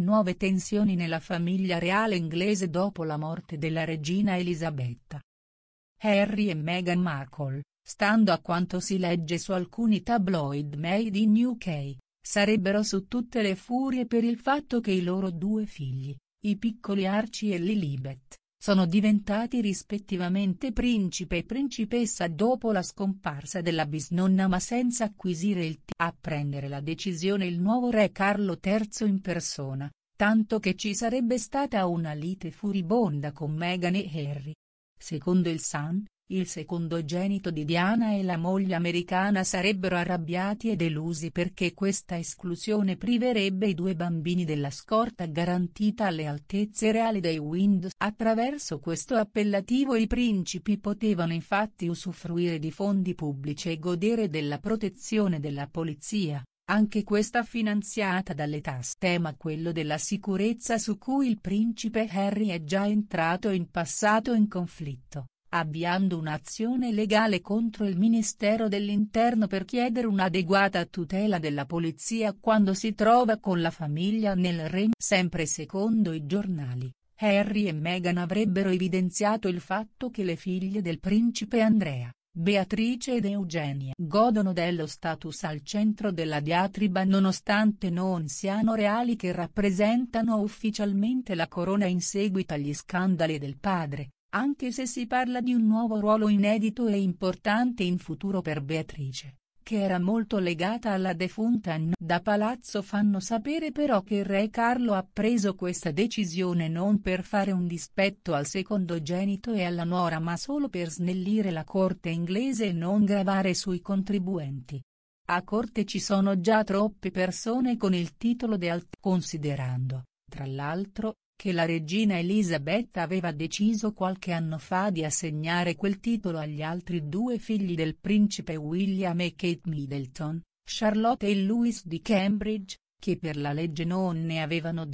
Nuove tensioni nella famiglia reale inglese dopo la morte della regina Elisabetta. Harry e Meghan Markle, stando a quanto si legge su alcuni tabloid made in UK, sarebbero su tutte le furie per il fatto che i loro due figli, i piccoli Archie e Lilibet, sono diventati rispettivamente principe e principessa dopo la scomparsa della bisnonna ma senza acquisire il t a prendere la decisione il nuovo re Carlo III in persona, tanto che ci sarebbe stata una lite furibonda con Meghan e Harry. Secondo il Sun, il secondogenito di Diana e la moglie americana sarebbero arrabbiati e delusi perché questa esclusione priverebbe i due bambini della scorta garantita alle altezze reali dei Windsor. Attraverso questo appellativo i principi potevano infatti usufruire di fondi pubblici e godere della protezione della polizia anche questa finanziata dalle tasse. Tema quello della sicurezza su cui il principe Harry è già entrato in passato in conflitto, avviando un'azione legale contro il Ministero dell'Interno per chiedere un'adeguata tutela della polizia quando si trova con la famiglia nel regno. Sempre secondo i giornali, Harry e Meghan avrebbero evidenziato il fatto che le figlie del principe Andrea, Beatrice ed Eugenia godono dello status al centro della diatriba nonostante non siano reali che rappresentano ufficialmente la corona in seguito agli scandali del padre, anche se si parla di un nuovo ruolo inedito e importante in futuro per Beatrice, che era molto legata alla defunta Anna. Da Palazzo fanno sapere però che il re Carlo ha preso questa decisione non per fare un dispetto al secondogenito e alla nuora ma solo per snellire la corte inglese e non gravare sui contribuenti. A corte ci sono già troppe persone con il titolo de alt considerando, tra l'altro, che la regina Elisabetta aveva deciso qualche anno fa di assegnare quel titolo agli altri due figli del principe William e Kate Middleton, Charlotte e Louis di Cambridge, che per la legge non ne avevano di